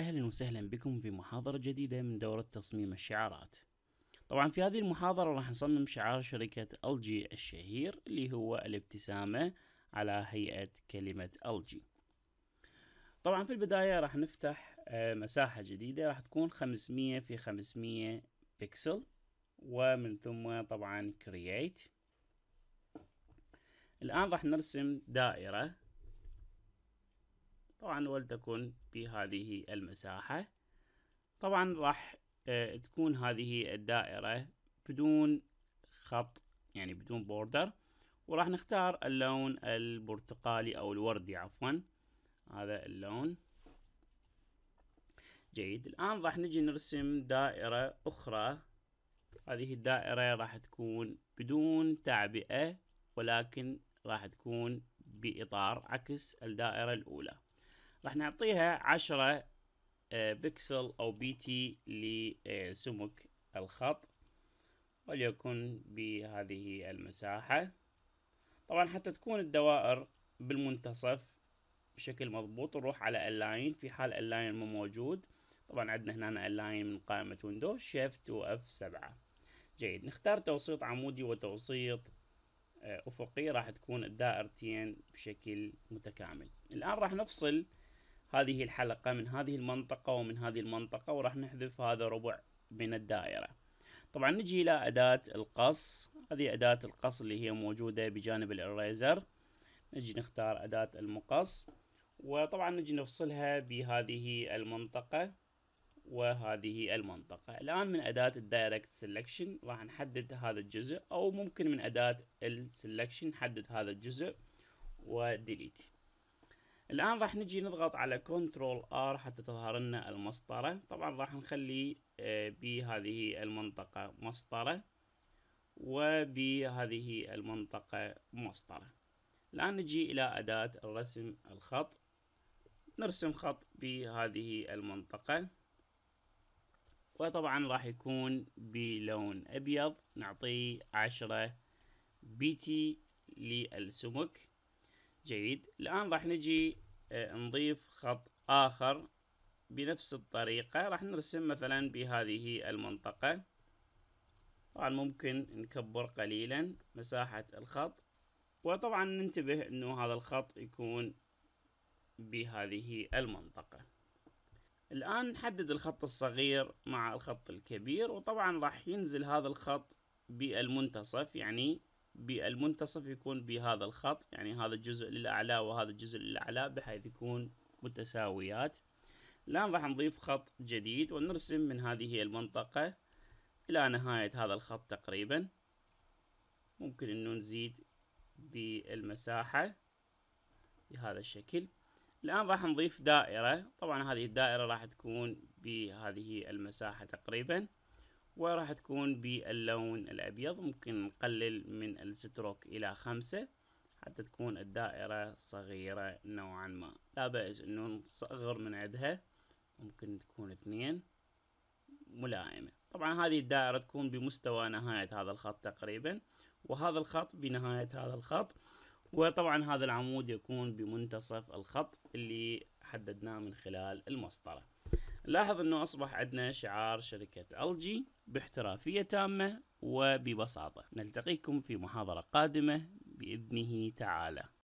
أهلا وسهلا بكم في محاضرة جديدة من دورة تصميم الشعارات طبعا في هذه المحاضرة راح نصمم شعار شركة ألجي الشهير اللي هو الابتسامة على هيئة كلمة ألجي طبعا في البداية راح نفتح آه، مساحة جديدة راح تكون 500 في 500 بكسل ومن ثم طبعا create الآن راح نرسم دائرة طبعا ولتكن في هذه المساحة طبعا راح آه، تكون هذه الدائرة بدون خط يعني بدون بوردر وراح نختار اللون البرتقالي او الوردي عفوا هذا اللون جيد الان راح نجي نرسم دائرة اخرى هذه الدائرة راح تكون بدون تعبئة ولكن راح تكون بإطار عكس الدائرة الأولى راح نعطيها 10 آه، بكسل أو بي تي لسمك الخط وليكن بهذه المساحة طبعا حتى تكون الدوائر بالمنتصف بشكل مضبوط نروح على اللاين في حال اللاين مو موجود طبعا عندنا هنا اللاين من قائمة ويندوز شيفت واف سبعة جيد نختار توسيط عمودي وتوسيط آه، افقي راح تكون الدائرتين بشكل متكامل الان راح نفصل هذه الحلقة من هذه المنطقة ومن هذه المنطقة وراح نحذف هذا ربع من الدائرة طبعا نجي إلى أداة القص هذه أداة القص اللي هي موجودة بجانب الإريزر نجي نختار أداة المقص وطبعا نجي نفصلها بهذه المنطقة وهذه المنطقة الآن من أداة الدايركت سيلكشن راح نحدد هذا الجزء أو ممكن من أداة السيلكشن نحدد هذا الجزء وديليت الآن راح نجي نضغط على كنترول ار حتى تظهر لنا المسطرة طبعا راح نخلي بهذه آه، المنطقة مسطرة وبهذه المنطقة مسطرة الآن نجي إلى أداة الرسم الخط نرسم خط بهذه المنطقة وطبعا راح يكون بلون أبيض نعطيه عشرة بيتي للسمك جيد الآن راح نجي آه، نضيف خط آخر بنفس الطريقة راح نرسم مثلا بهذه المنطقة طبعا ممكن نكبر قليلا مساحة الخط وطبعا ننتبه انه هذا الخط يكون بهذه المنطقة الآن نحدد الخط الصغير مع الخط الكبير وطبعا راح ينزل هذا الخط بالمنتصف يعني بالمنتصف يكون بهذا الخط يعني هذا الجزء للأعلى وهذا الجزء للأعلى بحيث يكون متساويات الآن راح نضيف خط جديد ونرسم من هذه المنطقة إلى نهاية هذا الخط تقريبا ممكن أنه نزيد بالمساحة بهذا الشكل الآن راح نضيف دائرة طبعا هذه الدائرة راح تكون بهذه المساحة تقريبا وراح تكون باللون الأبيض ممكن نقلل من الستروك إلى خمسة حتى تكون الدائرة صغيرة نوعا ما لا بأس إنه نصغر من عدها ممكن تكون اثنين ملائمة طبعا هذه الدائرة تكون بمستوى نهاية هذا الخط تقريبا وهذا الخط بنهاية هذا الخط وطبعا هذا العمود يكون بمنتصف الخط اللي حددناه من خلال المسطرة لاحظ انه اصبح عندنا شعار شركة الجي باحترافية تامة وببساطة نلتقيكم في محاضرة قادمة بإذنه تعالى